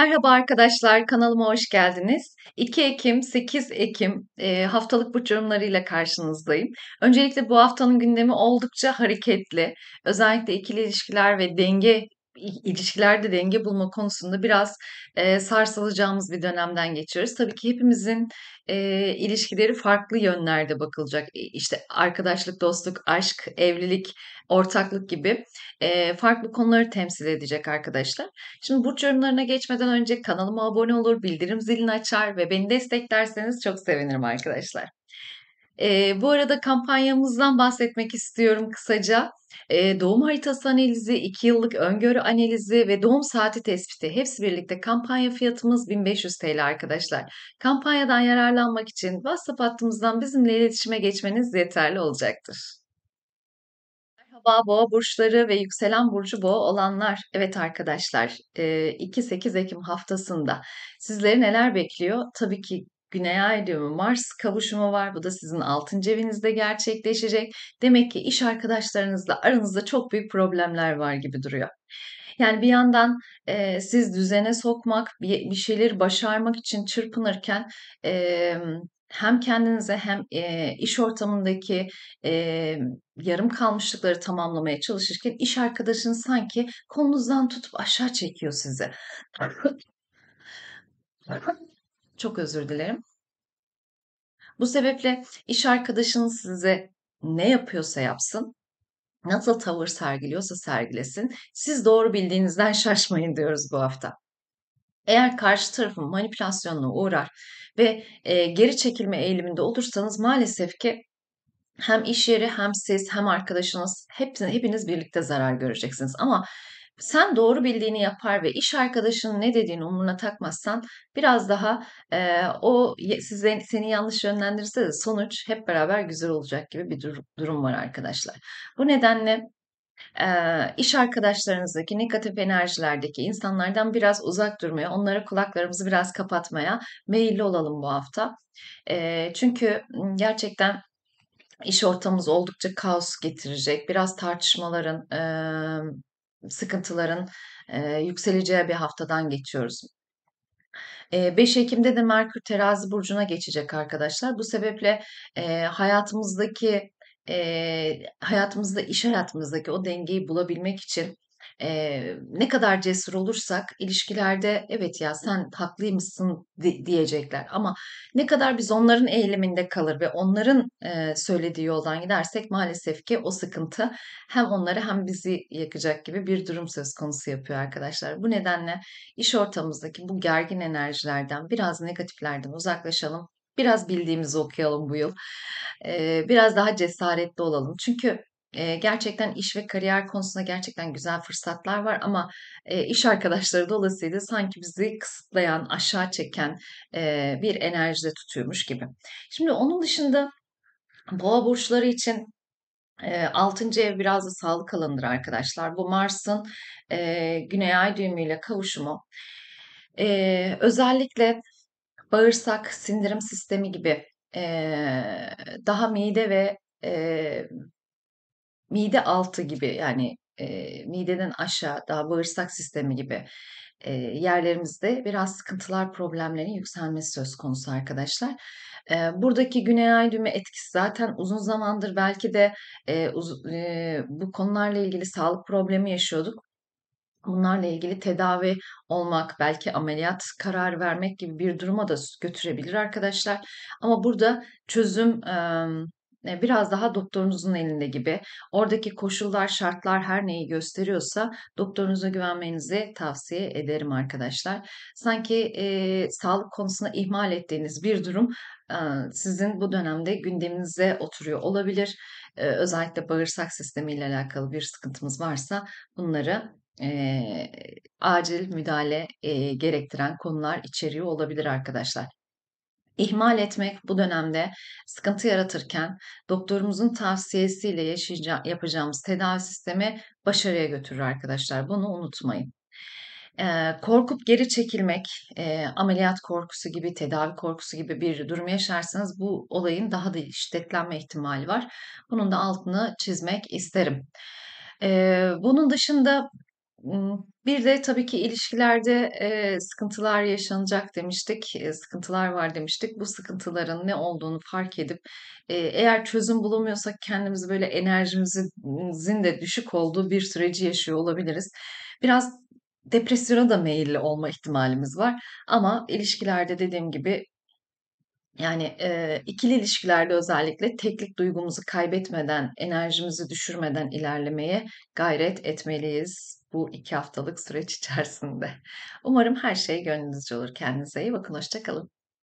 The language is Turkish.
Merhaba arkadaşlar, kanalıma hoş geldiniz. 2 Ekim, 8 Ekim e, haftalık burç yorumlarıyla karşınızdayım. Öncelikle bu haftanın gündemi oldukça hareketli. Özellikle ikili ilişkiler ve denge ilişkilerde denge bulma konusunda biraz e, sarsılacağımız bir dönemden geçiyoruz. Tabii ki hepimizin e, ilişkileri farklı yönlerde bakılacak. İşte arkadaşlık, dostluk, aşk, evlilik, ortaklık gibi e, farklı konuları temsil edecek arkadaşlar. Şimdi burç yorumlarına geçmeden önce kanalıma abone olur, bildirim zilini açar ve beni desteklerseniz çok sevinirim arkadaşlar. E, bu arada kampanyamızdan bahsetmek istiyorum kısaca. E, doğum haritası analizi, 2 yıllık öngörü analizi ve doğum saati tespiti hepsi birlikte kampanya fiyatımız 1500 TL arkadaşlar. Kampanyadan yararlanmak için WhatsApp hattımızdan bizimle iletişime geçmeniz yeterli olacaktır. Merhaba boğa burçları ve yükselen burcu boğa olanlar. Evet arkadaşlar 2-8 Ekim haftasında sizleri neler bekliyor? Tabii ki Güney Ay düğümü Mars kavuşumu var. Bu da sizin 6. evinizde gerçekleşecek. Demek ki iş arkadaşlarınızla aranızda çok büyük problemler var gibi duruyor. Yani bir yandan e, siz düzene sokmak, bir, bir şeyleri başarmak için çırpınırken e, hem kendinize hem e, iş ortamındaki e, yarım kalmışlıkları tamamlamaya çalışırken iş arkadaşınız sanki kolunuzdan tutup aşağı çekiyor sizi. Çok özür dilerim. Bu sebeple iş arkadaşınız size ne yapıyorsa yapsın, nasıl tavır sergiliyorsa sergilesin, siz doğru bildiğinizden şaşmayın diyoruz bu hafta. Eğer karşı tarafın manipülasyonuna uğrar ve e, geri çekilme eğiliminde olursanız maalesef ki hem iş yeri hem siz hem arkadaşınız hepsini hepiniz birlikte zarar göreceksiniz. Ama sen doğru bildiğini yapar ve iş arkadaşının ne dediğini umuruna takmazsan biraz daha e, o size, seni yanlış yönlendirirse de sonuç hep beraber güzel olacak gibi bir dur- durum var arkadaşlar. Bu nedenle e, iş arkadaşlarınızdaki negatif enerjilerdeki insanlardan biraz uzak durmaya, onlara kulaklarımızı biraz kapatmaya meyilli olalım bu hafta. E, çünkü gerçekten iş ortamımız oldukça kaos getirecek. Biraz tartışmaların... E, sıkıntıların e, yükseleceği bir haftadan geçiyoruz. 5 Ekim'de de Merkür terazi burcuna geçecek arkadaşlar. Bu sebeple e, hayatımızdaki e, hayatımızda iş hayatımızdaki o dengeyi bulabilmek için e, ne kadar cesur olursak ilişkilerde evet ya sen haklıymışsın diyecekler ama ne kadar biz onların eğiliminde kalır ve onların e, söylediği yoldan gidersek maalesef ki o sıkıntı hem onları hem bizi yakacak gibi bir durum söz konusu yapıyor arkadaşlar. Bu nedenle iş ortamımızdaki bu gergin enerjilerden biraz negatiflerden uzaklaşalım. Biraz bildiğimizi okuyalım bu yıl. Ee, biraz daha cesaretli olalım. Çünkü e, gerçekten iş ve kariyer konusunda gerçekten güzel fırsatlar var ama e, iş arkadaşları dolayısıyla sanki bizi kısıtlayan, aşağı çeken e, bir enerjide tutuyormuş gibi. Şimdi onun dışında boğa burçları için Altıncı ev biraz da sağlık alanıdır arkadaşlar. Bu Mars'ın e, güney ay düğümüyle kavuşumu. E, özellikle bağırsak, sindirim sistemi gibi e, daha mide ve e, mide altı gibi yani e, mideden aşağı daha bağırsak sistemi gibi e, yerlerimizde biraz sıkıntılar, problemlerin yükselmesi söz konusu arkadaşlar. E, buradaki güney ay düğme etkisi zaten uzun zamandır belki de e, uz, e, bu konularla ilgili sağlık problemi yaşıyorduk. Bunlarla ilgili tedavi olmak, belki ameliyat karar vermek gibi bir duruma da götürebilir arkadaşlar. Ama burada çözüm e, e, biraz daha doktorunuzun elinde gibi. Oradaki koşullar, şartlar her neyi gösteriyorsa doktorunuza güvenmenizi tavsiye ederim arkadaşlar. Sanki e, sağlık konusunda ihmal ettiğiniz bir durum e, sizin bu dönemde gündeminize oturuyor olabilir. E, özellikle bağırsak sistemiyle alakalı bir sıkıntımız varsa bunları e, acil müdahale e, gerektiren konular içeriyor olabilir arkadaşlar. İhmal etmek bu dönemde sıkıntı yaratırken doktorumuzun tavsiyesiyle yaşayacağım, yapacağımız tedavi sistemi başarıya götürür arkadaşlar. Bunu unutmayın. Ee, korkup geri çekilmek, e, ameliyat korkusu gibi, tedavi korkusu gibi bir durum yaşarsanız bu olayın daha da şiddetlenme ihtimali var. Bunun da altını çizmek isterim. Ee, bunun dışında bir de tabii ki ilişkilerde sıkıntılar yaşanacak demiştik, sıkıntılar var demiştik. Bu sıkıntıların ne olduğunu fark edip eğer çözüm bulamıyorsak kendimizi böyle enerjimizin de düşük olduğu bir süreci yaşıyor olabiliriz. Biraz depresyona da meyilli olma ihtimalimiz var. Ama ilişkilerde dediğim gibi yani e, ikili ilişkilerde özellikle teklik duygumuzu kaybetmeden, enerjimizi düşürmeden ilerlemeye gayret etmeliyiz bu iki haftalık süreç içerisinde. Umarım her şey gönlünüzce olur. Kendinize iyi bakın. Hoşçakalın.